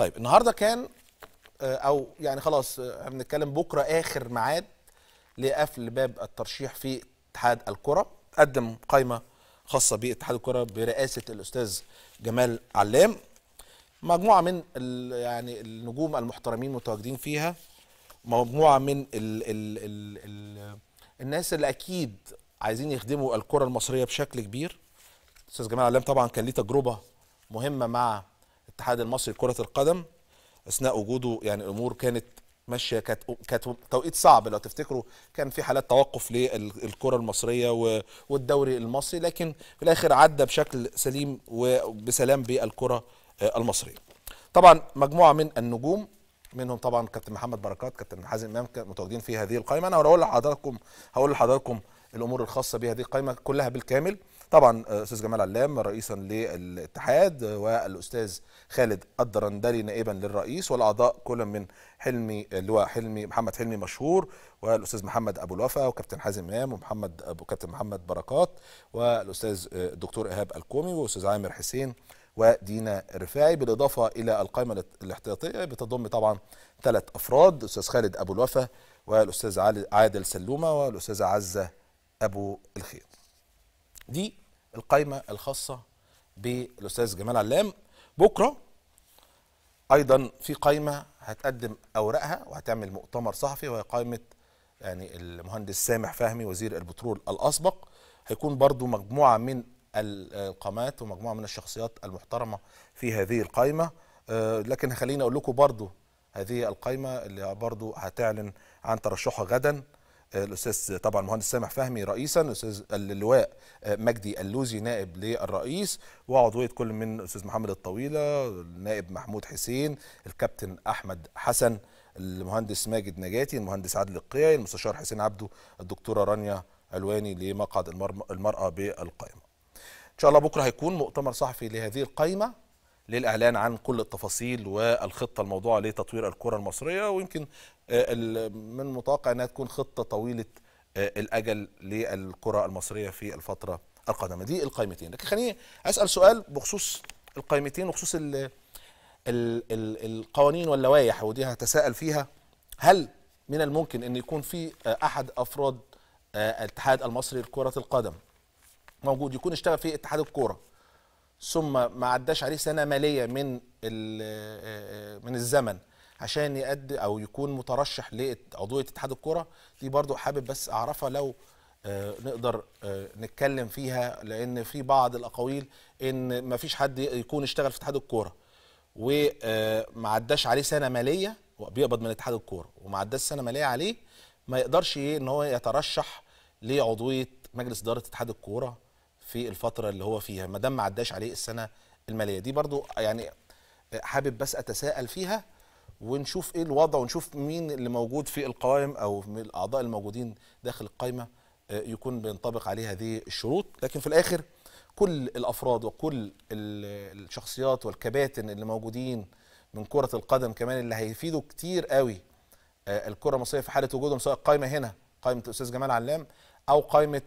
طيب النهارده كان آه، او يعني خلاص هنتكلم آه، بكره اخر ميعاد لقفل باب الترشيح في اتحاد الكره قدم قائمه خاصه باتحاد الكره برئاسه الاستاذ جمال علام مجموعه من يعني النجوم المحترمين متواجدين فيها مجموعه من الـ ال ال ال الناس اللي اكيد عايزين يخدموا الكره المصريه بشكل كبير الاستاذ جمال علام طبعا كان ليه تجربه مهمه مع الاتحاد المصري لكره القدم اثناء وجوده يعني الامور كانت ماشيه كانت كانت توقيت صعب لو تفتكروا كان في حالات توقف للكره المصريه والدوري المصري لكن في الاخر عدى بشكل سليم وبسلام بالكره آه، المصريه. طبعا مجموعه من النجوم منهم طبعا كابتن محمد بركات كابتن حازم امام متواجدين في هذه القائمه انا هقول لحضراتكم هقول لحضراتكم الامور الخاصه بهذه القائمه كلها بالكامل طبعا آه، استاذ جمال علام رئيسا للاتحاد والاستاذ خالد الدرندلي نائبا للرئيس والاعضاء كل من حلمي اللواء حلمي محمد حلمي مشهور والاستاذ محمد ابو الوفا وكابتن حازم امام ومحمد ابو كابتن محمد بركات والاستاذ الدكتور آه، ايهاب الكومي والاستاذ عامر حسين ودينا رفاعي بالاضافه الى القائمه الاحتياطيه بتضم طبعا ثلاث افراد الاستاذ خالد ابو الوفا والاستاذ عادل سلومه والاستاذ عزه ابو الخير دي القايمه الخاصه بالاستاذ جمال علام بكره ايضا في قايمه هتقدم اوراقها وهتعمل مؤتمر صحفي وهي قائمه يعني المهندس سامح فهمي وزير البترول الاسبق هيكون برضو مجموعه من القامات ومجموعه من الشخصيات المحترمه في هذه القائمه آه، لكن خليني اقول لكم برضو هذه القائمه اللي برضو هتعلن عن ترشحها غدا الاستاذ طبعا مهندس سامح فهمي رئيسا الاستاذ اللواء آه، مجدي اللوزي نائب للرئيس وعضويه كل من الاستاذ محمد الطويله النائب محمود حسين الكابتن احمد حسن المهندس ماجد نجاتي المهندس عادل القيعي المستشار حسين عبده الدكتوره رانيا علواني لمقعد المرأة بالقائمة إن شاء الله بكرة هيكون مؤتمر صحفي لهذه القائمة للإعلان عن كل التفاصيل والخطة الموضوعة لتطوير الكرة المصرية ويمكن آه، من المتوقع أنها تكون خطة طويلة آه، الأجل للكرة المصرية في الفترة القادمة دي القائمتين لكن خليني أسأل سؤال بخصوص القائمتين وخصوص الـ الـ الـ القوانين واللوائح ودي هتساءل فيها هل من الممكن أن يكون في آه، أحد أفراد الاتحاد المصري لكرة القدم موجود يكون اشتغل في اتحاد الكوره ثم ما عداش عليه سنه ماليه من آه، آه، من الزمن عشان يقد او يكون مترشح لعضويه اتحاد الكره دي برضو حابب بس اعرفها لو آه، نقدر نتكلم فيها لان في بعض الاقاويل ان ما فيش حد يكون اشتغل في اتحاد الكوره وما عداش عليه سنه ماليه بيقبض من اتحاد الكوره وما عداش سنه ماليه عليه ما يقدرش ايه ان هو يترشح لعضويه مجلس اداره اتحاد الكوره في الفتره اللي هو فيها ما دام ما عداش عليه السنه الماليه دي برضو يعني حابب بس اتساءل فيها ونشوف ايه الوضع ونشوف مين اللي موجود في القوائم او من الاعضاء الموجودين داخل القائمه آه، يكون بينطبق عليه هذه الشروط لكن في الاخر كل الافراد وكل الشخصيات والكباتن اللي موجودين من كره القدم كمان اللي هيفيدوا كتير قوي آه، الكره المصريه في حاله وجودهم سواء قائمه هنا قائمه الاستاذ جمال علام او قائمه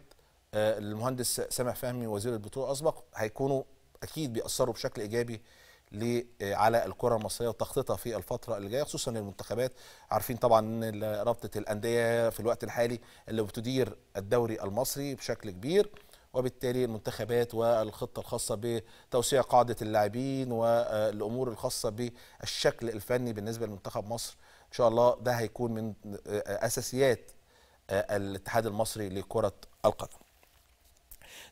آه، المهندس سامح فهمي وزير البترول الاسبق هيكونوا اكيد بيأثروا بشكل ايجابي آه، على الكره المصريه وتخطيطها في الفتره اللي جايه خصوصا المنتخبات عارفين طبعا ان رابطه الانديه في الوقت الحالي اللي بتدير الدوري المصري بشكل كبير وبالتالي المنتخبات والخطه الخاصه بتوسيع قاعده اللاعبين والامور الخاصه بالشكل الفني بالنسبه لمنتخب مصر ان شاء الله ده هيكون من آه، اساسيات الاتحاد المصري لكره القدم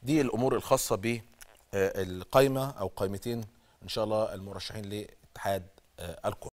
دي الامور الخاصه بالقايمه او قائمتين ان شاء الله المرشحين لاتحاد الكره